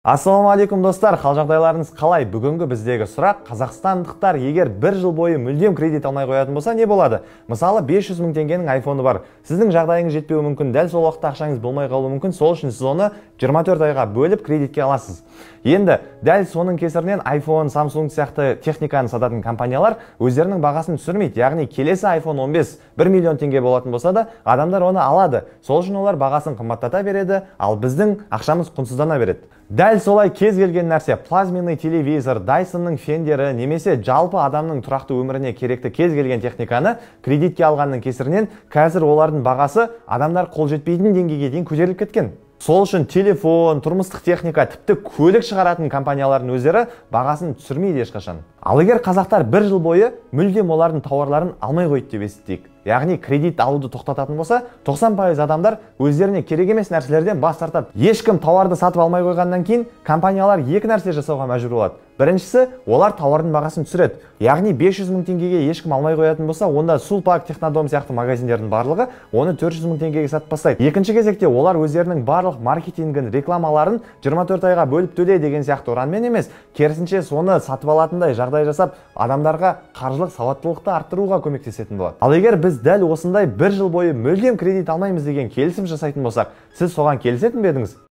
ассалаумағалейкум достар қал жағдайларыңыз қалай бүгінгі біздегі сұрақ қазақстандықтар егер бір жыл бойы мүлдем кредит алмай қоятын болса не болады мысалы 500 жүз мың теңгенің айфоны бар сіздің жағдайыңыз жетпеуі мүмкін дәл сол уақытта ақшаңыз болмай қалуы мүмкін сол үшін сіз оны 24 айға бөліп кредитке аласыз енді дәл соның кесірінен iPhone, Samsung сияқты техниканы сататын компаниялар өздерінің бағасын түсірмейді яғни келесі iPhone 15 1 миллион теңге болатын болса да адамдар оны алады сол үшін олар бағасын қымбаттата береді ал біздің ақшамыз құнсыздана береді дәл солай кез келген нәрсе плазменный телевизор дайсонның фендері немесе жалпы адамның тұрақты өміріне керекті кез келген техниканы кредитке алғанның кесірінен қазір олардың бағасы адамдар қол жетпейтін деңгейге дейін көтеріліп кеткен сол үшін телефон тұрмыстық техника тіпті көлік шығаратын компаниялардың өздері бағасын түсірмейді ешқашан ал егер қазақтар бір жыл бойы мүлдем олардың тауарларын алмай қойды деп естідік яғни кредит алуды тоқтататын болса 90 пайыз адамдар өздеріне керек емес нәрселерден бас тартады ешкім тауарды сатып алмай қойғаннан кейін компаниялар екі нәрсе жасауға мәжбүр болады біріншісі олар тауардың бағасын түсіреді яғни 500 жүз мың теңгеге ешкім алмай қоятын болса онда сулпак технодом сияқты магазиндердің барлығы оны 400 жүз мың теңгеге сатып бастайды екінші кезекте олар өздерінің барлық маркетингін рекламаларын 24 айға бөліп төле деген сияқты ұранмен емес керісінше соны сатып алатындай жағдай жасап адамдарға қаржылық сауаттылықты арттыруға көмектесетін болады ал егер біз дәл осындай бір жыл бойы мүлдем кредит алмаймыз деген келісім жасайтын болсақ сіз соған келісетін бе едіңіз